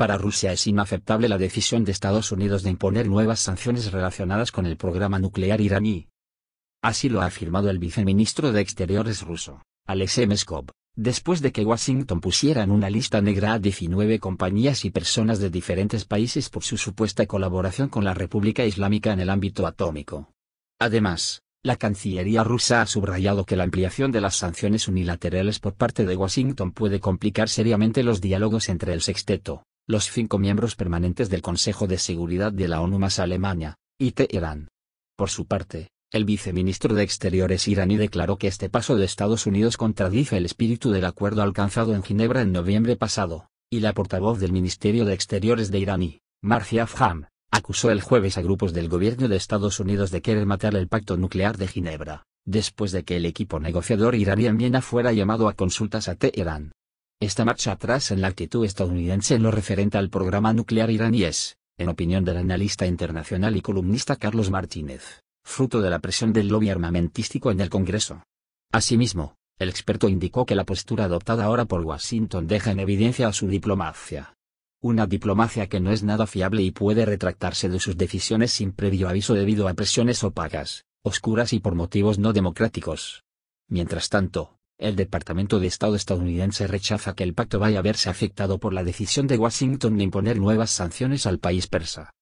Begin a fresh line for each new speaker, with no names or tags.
Para Rusia es inaceptable la decisión de Estados Unidos de imponer nuevas sanciones relacionadas con el programa nuclear iraní. Así lo ha afirmado el viceministro de Exteriores ruso, Alexei Meskov, después de que Washington pusiera en una lista negra a 19 compañías y personas de diferentes países por su supuesta colaboración con la República Islámica en el ámbito atómico. Además, la Cancillería rusa ha subrayado que la ampliación de las sanciones unilaterales por parte de Washington puede complicar seriamente los diálogos entre el sexteto los cinco miembros permanentes del Consejo de Seguridad de la ONU más Alemania, y Teherán. Por su parte, el viceministro de Exteriores iraní declaró que este paso de Estados Unidos contradice el espíritu del acuerdo alcanzado en Ginebra en noviembre pasado, y la portavoz del Ministerio de Exteriores de Irán, Marcia Afham, acusó el jueves a grupos del gobierno de Estados Unidos de querer matar el pacto nuclear de Ginebra, después de que el equipo negociador iraní en Viena fuera llamado a consultas a Teherán. Esta marcha atrás en la actitud estadounidense en lo referente al programa nuclear iraní es, en opinión del analista internacional y columnista Carlos Martínez, fruto de la presión del lobby armamentístico en el Congreso. Asimismo, el experto indicó que la postura adoptada ahora por Washington deja en evidencia a su diplomacia. Una diplomacia que no es nada fiable y puede retractarse de sus decisiones sin previo aviso debido a presiones opacas, oscuras y por motivos no democráticos. Mientras tanto, el Departamento de Estado estadounidense rechaza que el pacto vaya a verse afectado por la decisión de Washington de imponer nuevas sanciones al país persa.